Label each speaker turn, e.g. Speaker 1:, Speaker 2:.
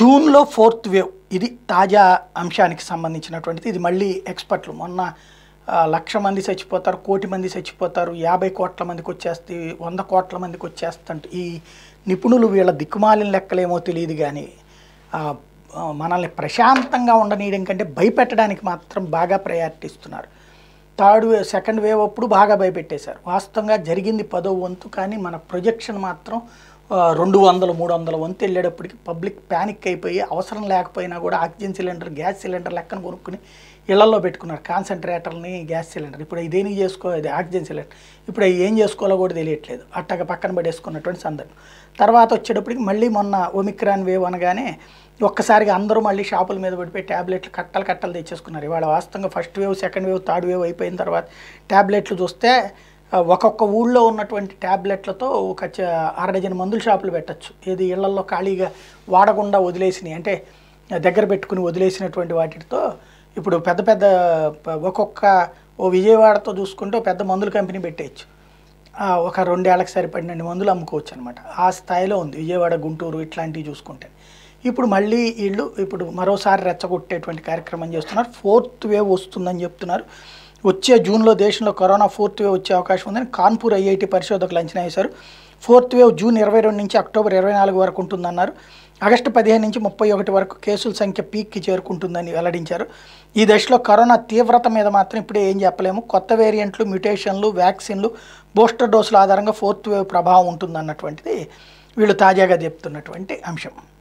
Speaker 1: జూన్లో fourth wave ఇది తాజా అంశానికి సంబంధించినటువంటిది ఇది మళ్ళీ ఎక్స్పర్ట్లు మొన్న లక్ష మంది చచ్చిపోతారు కోటి మంది చచ్చిపోతారు యాభై కోట్ల మందికి వచ్చేస్తే వంద కోట్ల మందికి వచ్చేస్తంటే ఈ నిపుణులు వీళ్ళ దిక్కుమాలిన లెక్కలేమో తెలియదు కానీ మనల్ని ప్రశాంతంగా ఉండనీయడం కంటే భయపెట్టడానికి మాత్రం బాగా ప్రయారిటీస్తున్నారు థర్డ్ వేవ్ సెకండ్ వేవ్ అప్పుడు బాగా భయపెట్టేశారు వాస్తవంగా జరిగింది పదో వంతు కానీ మన ప్రొజెక్షన్ మాత్రం రెండు వందలు మూడు వందల వంతు వెళ్ళేటప్పటికి పబ్లిక్ ప్యానిక్ అయిపోయి అవసరం లేకపోయినా కూడా ఆక్సిజన్ సిలిండర్ గ్యాస్ సిలిండర్ లెక్కను కొనుక్కుని ఇళ్లలో పెట్టుకున్నారు కాన్సన్ట్రేటర్ని గ్యాస్ సిలిండర్ ఇప్పుడు ఇదేని చేసుకో ఇది ఆక్సిజన్ సిలిండర్ ఇప్పుడు ఏం చేసుకోవాలో కూడా తెలియట్లేదు అట్టగా పక్కన పడేసుకున్నటువంటి సందర్భం తర్వాత వచ్చేటప్పటికి మళ్ళీ మొన్న ఒమిక్రాన్ వేవ్ అనగానే ఒక్కసారిగా అందరూ మళ్ళీ షాపుల మీద పడిపోయి ట్యాబ్లెట్లు కట్టలు కట్టలు తెచ్చేసుకున్నారు ఇవాళ వాస్తవంగా first wave second wave third wave అయిపోయిన తర్వాత ట్యాబ్లెట్లు చూస్తే ఒక్కొక్క ఊళ్ళో ఉన్నటువంటి ట్యాబ్లెట్లతో ఒక అర డజన్ మందుల షాపులు పెట్టచ్చు ఏది ఇళ్లలో ఖాళీగా వాడకుండా వదిలేసినాయి అంటే దగ్గర పెట్టుకుని వదిలేసినటువంటి వాటితో ఇప్పుడు పెద్ద పెద్ద ఒక్కొక్క ఓ విజయవాడతో చూసుకుంటే పెద్ద మందుల కంపెనీ పెట్టేయచ్చు ఒక రెండేళ్ళకి సరిపడినన్ని మందులు అమ్ముకోవచ్చు అనమాట ఆ స్థాయిలో ఉంది విజయవాడ గుంటూరు ఇట్లాంటివి చూసుకుంటే ఇప్పుడు మళ్ళీ వీళ్ళు ఇప్పుడు మరోసారి రెచ్చగొట్టేటువంటి కార్యక్రమం చేస్తున్నారు ఫోర్త్ వేవ్ వస్తుందని చెప్తున్నారు వచ్చే జూన్లో దేశంలో కరోనా ఫోర్త్ వేవ్ వచ్చే అవకాశం ఉందని కాన్పూర్ ఐఐటి పరిశోధకులు అంచనా వేశారు ఫోర్త్ వేవ్ జూన్ ఇరవై రెండు నుంచి అక్టోబర్ ఇరవై నాలుగు వరకు ఉంటుందన్నారు ఆగస్టు పదిహేను నుంచి ముప్పై ఒకటి వరకు కేసుల సంఖ్య పీక్కి చేరుకుంటుందని వెల్లడించారు ఈ దశలో కరోనా తీవ్రత మీద మాత్రం ఇప్పుడే ఏం చెప్పలేము కొత్త వేరియంట్లు మ్యుటేషన్లు వ్యాక్సిన్లు బూస్టర్ డోసుల ఆధారంగా ఫోర్త్ వేవ్ ప్రభావం ఉంటుందన్నటువంటిది వీళ్ళు తాజాగా చెప్తున్నటువంటి అంశం